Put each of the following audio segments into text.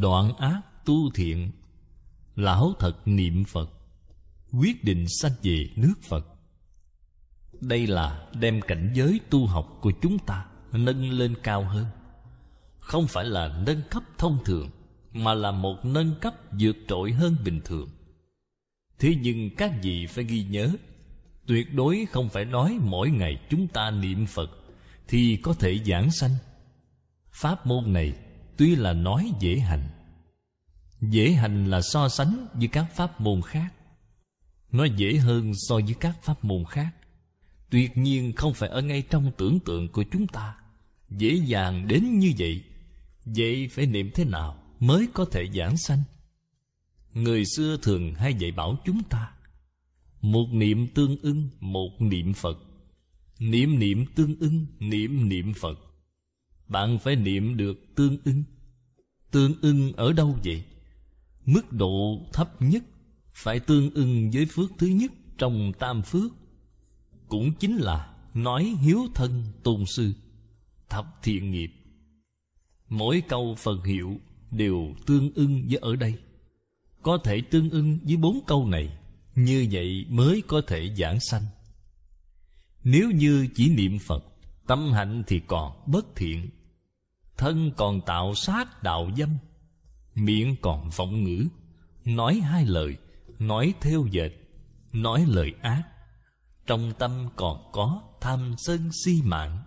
đoạn ác tu thiện lão thật niệm phật quyết định sanh về nước phật đây là đem cảnh giới tu học của chúng ta nâng lên cao hơn không phải là nâng cấp thông thường mà là một nâng cấp vượt trội hơn bình thường thế nhưng các vị phải ghi nhớ tuyệt đối không phải nói mỗi ngày chúng ta niệm phật thì có thể giảng sanh pháp môn này tuy là nói dễ hành dễ hành là so sánh với các pháp môn khác nó dễ hơn so với các pháp môn khác tuyệt nhiên không phải ở ngay trong tưởng tượng của chúng ta dễ dàng đến như vậy vậy phải niệm thế nào mới có thể giảng sanh người xưa thường hay dạy bảo chúng ta một niệm tương ưng một niệm phật niệm niệm tương ưng niệm niệm phật bạn phải niệm được tương ưng Tương ưng ở đâu vậy? Mức độ thấp nhất Phải tương ưng với phước thứ nhất Trong tam phước Cũng chính là Nói hiếu thân tôn sư Thập thiện nghiệp Mỗi câu phần hiệu Đều tương ưng với ở đây Có thể tương ưng với bốn câu này Như vậy mới có thể giảng sanh Nếu như chỉ niệm Phật Tâm hạnh thì còn bất thiện Thân còn tạo sát đạo dâm Miệng còn vọng ngữ Nói hai lời Nói theo dệt Nói lời ác Trong tâm còn có tham sân si mạn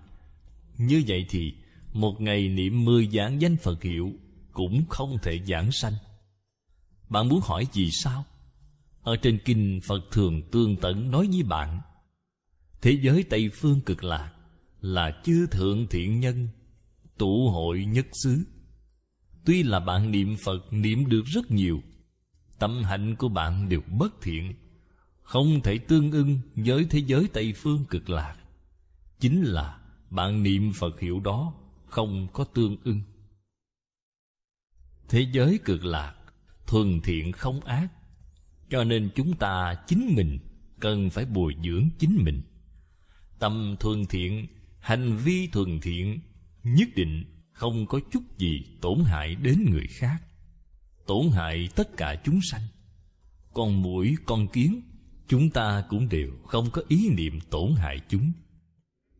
Như vậy thì Một ngày niệm mười giảng danh Phật hiệu Cũng không thể giảng sanh Bạn muốn hỏi gì sao? Ở trên kinh Phật thường tương tận nói với bạn Thế giới Tây Phương cực lạc là chư thượng thiện nhân tụ hội nhất xứ tuy là bạn niệm phật niệm được rất nhiều tâm hạnh của bạn đều bất thiện không thể tương ưng với thế giới tây phương cực lạc chính là bạn niệm phật hiểu đó không có tương ưng thế giới cực lạc thuần thiện không ác cho nên chúng ta chính mình cần phải bồi dưỡng chính mình tâm thuần thiện hành vi thuần thiện nhất định không có chút gì tổn hại đến người khác tổn hại tất cả chúng sanh con mũi con kiến chúng ta cũng đều không có ý niệm tổn hại chúng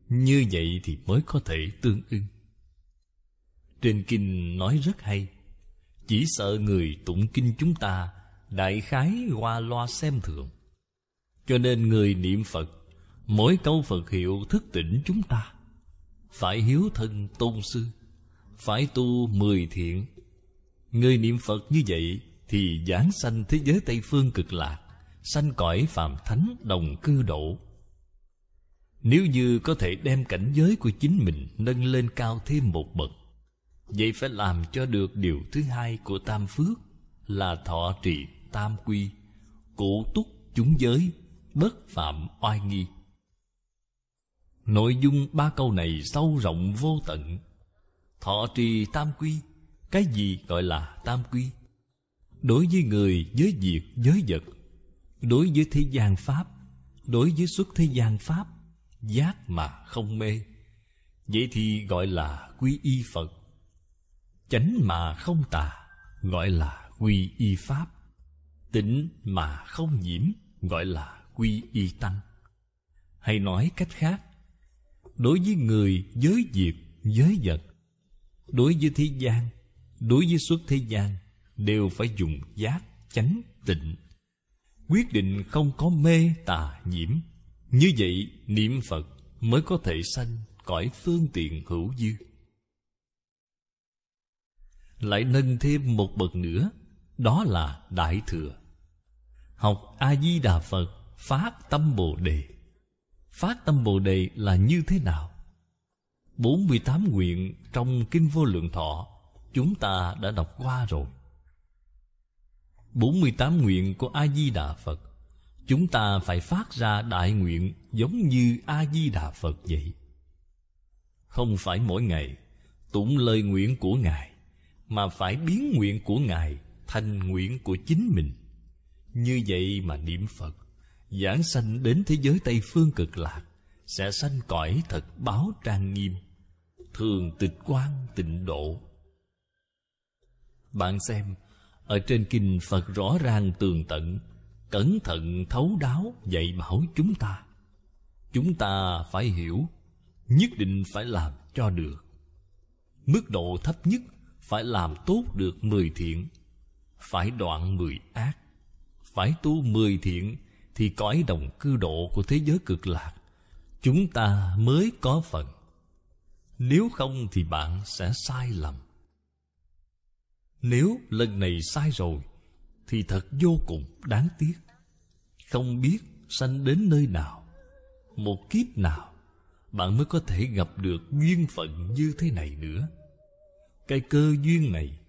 như vậy thì mới có thể tương ưng trên kinh nói rất hay chỉ sợ người tụng kinh chúng ta đại khái qua loa xem thường cho nên người niệm phật mỗi câu phật hiệu thức tỉnh chúng ta phải hiếu thân tôn sư Phải tu mười thiện Người niệm Phật như vậy Thì giảng sanh thế giới Tây Phương cực lạc Sanh cõi phàm thánh đồng cư độ Nếu như có thể đem cảnh giới của chính mình Nâng lên cao thêm một bậc Vậy phải làm cho được điều thứ hai của Tam Phước Là thọ trì Tam Quy Cụ túc chúng giới Bất phạm oai nghi Nội dung ba câu này sâu rộng vô tận Thọ trì tam quy Cái gì gọi là tam quy Đối với người, giới việc, giới vật Đối với thế gian Pháp Đối với xuất thế gian Pháp Giác mà không mê Vậy thì gọi là quy y Phật Chánh mà không tà Gọi là quy y Pháp Tịnh mà không nhiễm Gọi là quy y Tăng Hay nói cách khác đối với người giới diệt giới vật đối với thế gian đối với xuất thế gian đều phải dùng giác chánh tịnh quyết định không có mê tà nhiễm như vậy niệm phật mới có thể sanh cõi phương tiện hữu dư lại nâng thêm một bậc nữa đó là đại thừa học a di đà phật phát tâm bồ đề Phát tâm Bồ Đề là như thế nào? 48 nguyện trong Kinh Vô Lượng Thọ Chúng ta đã đọc qua rồi 48 nguyện của A-di-đà Phật Chúng ta phải phát ra đại nguyện giống như A-di-đà Phật vậy Không phải mỗi ngày tụng lời nguyện của Ngài Mà phải biến nguyện của Ngài thành nguyện của chính mình Như vậy mà niệm Phật giảng sanh đến thế giới Tây Phương cực lạc, sẽ sanh cõi thật báo trang nghiêm, thường tịch quan tịnh độ. Bạn xem, ở trên kinh Phật rõ ràng tường tận, cẩn thận thấu đáo dạy bảo chúng ta. Chúng ta phải hiểu, nhất định phải làm cho được. Mức độ thấp nhất phải làm tốt được mười thiện, phải đoạn mười ác, phải tu mười thiện thì cõi đồng cư độ của thế giới cực lạc chúng ta mới có phần nếu không thì bạn sẽ sai lầm nếu lần này sai rồi thì thật vô cùng đáng tiếc không biết sanh đến nơi nào một kiếp nào bạn mới có thể gặp được duyên phận như thế này nữa cái cơ duyên này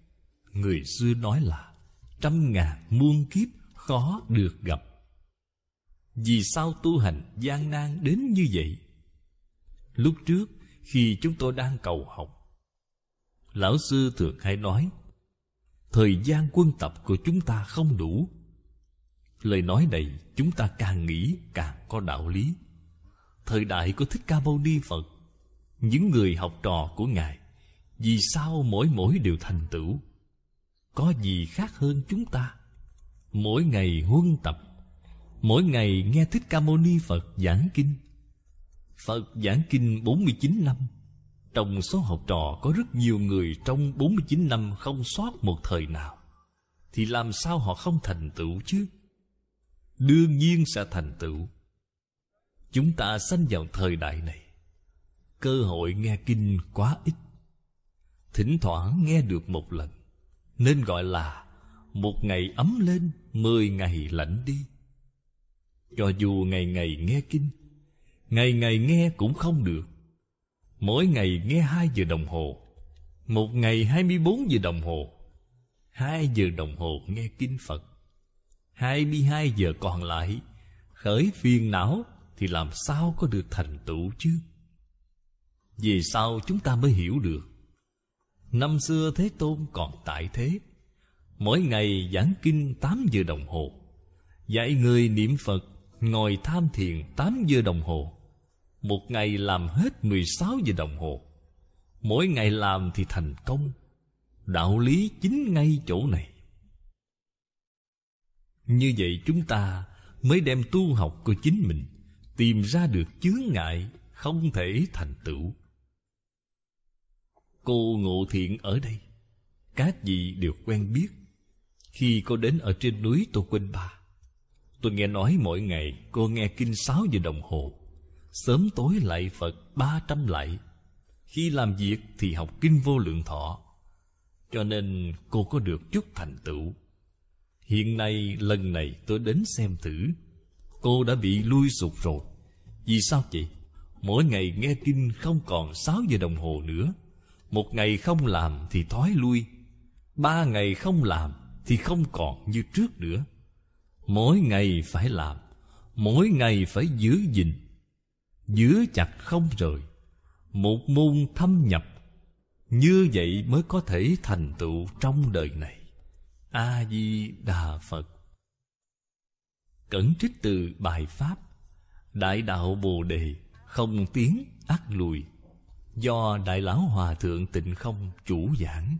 người xưa nói là trăm ngàn muôn kiếp khó được gặp vì sao tu hành gian nan đến như vậy lúc trước khi chúng tôi đang cầu học lão sư thường hay nói thời gian quân tập của chúng ta không đủ lời nói này chúng ta càng nghĩ càng có đạo lý thời đại của thích ca mâu ni phật những người học trò của ngài vì sao mỗi mỗi đều thành tựu có gì khác hơn chúng ta mỗi ngày huân tập Mỗi ngày nghe Thích Ca Mâu Ni Phật giảng kinh Phật giảng kinh 49 năm Trong số học trò có rất nhiều người Trong 49 năm không sót một thời nào Thì làm sao họ không thành tựu chứ Đương nhiên sẽ thành tựu Chúng ta sanh vào thời đại này Cơ hội nghe kinh quá ít Thỉnh thoảng nghe được một lần Nên gọi là Một ngày ấm lên Mười ngày lạnh đi cho dù ngày ngày nghe kinh ngày ngày nghe cũng không được mỗi ngày nghe hai giờ đồng hồ một ngày hai mươi bốn giờ đồng hồ hai giờ đồng hồ nghe kinh phật hai mươi hai giờ còn lại khởi phiền não thì làm sao có được thành tựu chứ Vì sao chúng ta mới hiểu được năm xưa thế tôn còn tại thế mỗi ngày giảng kinh tám giờ đồng hồ dạy người niệm phật Ngồi tham thiền 8 giờ đồng hồ Một ngày làm hết 16 giờ đồng hồ Mỗi ngày làm thì thành công Đạo lý chính ngay chỗ này Như vậy chúng ta mới đem tu học của chính mình Tìm ra được chướng ngại không thể thành tựu Cô Ngộ Thiện ở đây Các vị đều quen biết Khi cô đến ở trên núi Tô Quên bà. Tôi nghe nói mỗi ngày cô nghe kinh sáu giờ đồng hồ Sớm tối lạy Phật ba trăm lạy Khi làm việc thì học kinh vô lượng thọ Cho nên cô có được chút thành tựu Hiện nay lần này tôi đến xem thử Cô đã bị lui sụp rồi Vì sao vậy? Mỗi ngày nghe kinh không còn sáu giờ đồng hồ nữa Một ngày không làm thì thói lui Ba ngày không làm thì không còn như trước nữa mỗi ngày phải làm mỗi ngày phải giữ gìn giữ chặt không rời một môn thâm nhập như vậy mới có thể thành tựu trong đời này a di đà phật cẩn trích từ bài pháp đại đạo bồ đề không tiếng ắt lùi do đại lão hòa thượng tịnh không chủ giảng